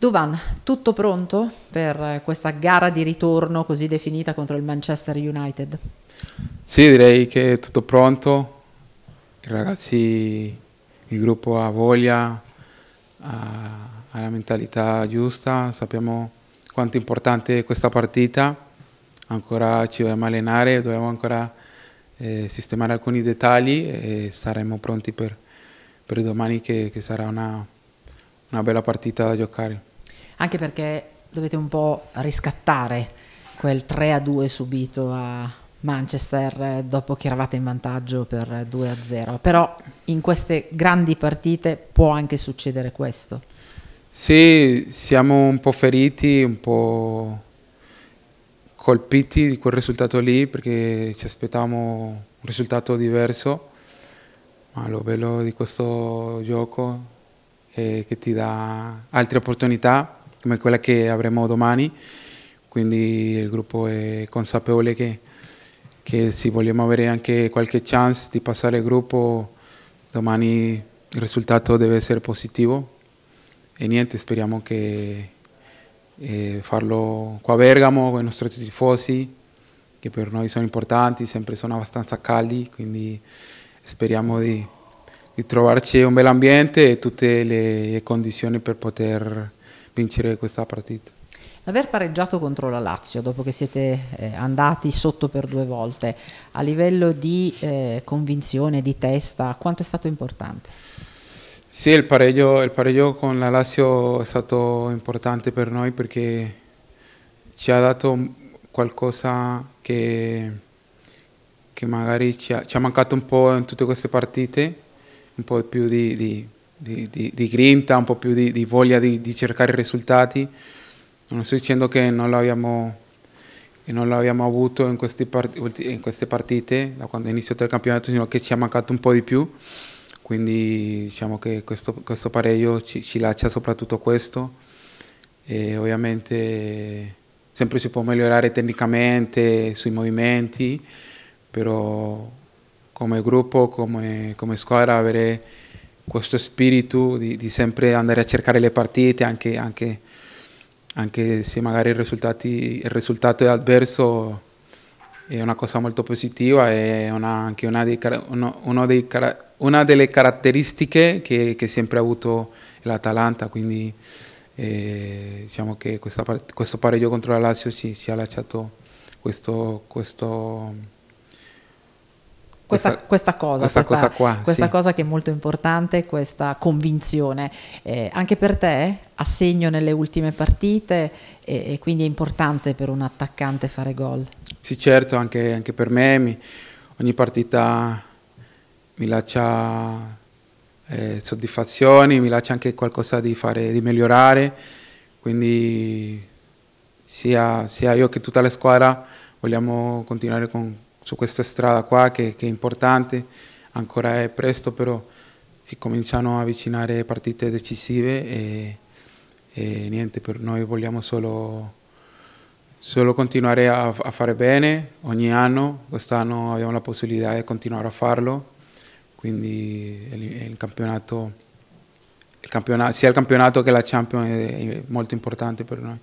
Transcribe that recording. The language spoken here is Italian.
Duvan, tutto pronto per questa gara di ritorno così definita contro il Manchester United? Sì, direi che è tutto pronto. I ragazzi, il gruppo ha voglia, ha, ha la mentalità giusta, sappiamo quanto è importante questa partita. Ancora ci dobbiamo allenare, dobbiamo ancora eh, sistemare alcuni dettagli e saremo pronti per, per domani che, che sarà una, una bella partita da giocare anche perché dovete un po' riscattare quel 3 a 2 subito a Manchester eh, dopo che eravate in vantaggio per 2 a 0. Però in queste grandi partite può anche succedere questo. Sì, siamo un po' feriti, un po' colpiti di quel risultato lì perché ci aspettavamo un risultato diverso, ma lo bello di questo gioco è che ti dà altre opportunità come quella che avremo domani, quindi il gruppo è consapevole che, che se vogliamo avere anche qualche chance di passare il gruppo, domani il risultato deve essere positivo e niente, speriamo che eh, farlo qua a Bergamo con i nostri tifosi che per noi sono importanti, sempre sono abbastanza caldi, quindi speriamo di, di trovarci un bel ambiente e tutte le condizioni per poter vincere questa partita. Aver pareggiato contro la Lazio dopo che siete eh, andati sotto per due volte, a livello di eh, convinzione, di testa, quanto è stato importante? Sì, il pareggio, il pareggio con la Lazio è stato importante per noi perché ci ha dato qualcosa che, che magari ci ha, ci ha, mancato un po' in tutte queste partite, un po' più di, di di, di, di grinta, un po' più di, di voglia di, cercare risultati. Non sto dicendo che non l'abbiamo, non l'abbiamo avuto in, part- in, queste partite, da quando è iniziato il campionato, sino che ci ha mancato un po' di più. Quindi diciamo che questo, questo pareggio ci, ci lascia soprattutto questo. E ovviamente sempre si può migliorare tecnicamente sui movimenti, però come gruppo, come, come squadra avere questo spirito di, di, sempre andare a cercare le partite, anche, anche, anche se magari il, risultato è avverso, è una cosa molto positiva, è una, anche una, dei, uno, dei, una, delle caratteristiche che, che sempre ha avuto l'Atalanta, quindi eh, diciamo che questa, questo pareggio contro la Lazio ci, ci ha lasciato questo, questo questa, questa, cosa, questa, questa, cosa, qua, questa sì. cosa che è molto importante, questa convinzione. Eh, anche per te, assegno nelle ultime partite e, e, quindi è importante per un attaccante fare gol. Sì, certo, anche, anche per me mi, ogni partita mi lascia eh, soddisfazioni, mi lascia anche qualcosa di, fare, di migliorare, quindi sia, sia io che tutta la squadra vogliamo continuare con su questa strada qua che, che, è importante, ancora è presto però si cominciano a avvicinare partite decisive e, e niente, per noi vogliamo solo, solo continuare a, a, fare bene ogni anno, quest'anno abbiamo la possibilità di continuare a farlo, quindi il, il campionato, il campionato, sia il campionato che la Champions è molto importante per noi.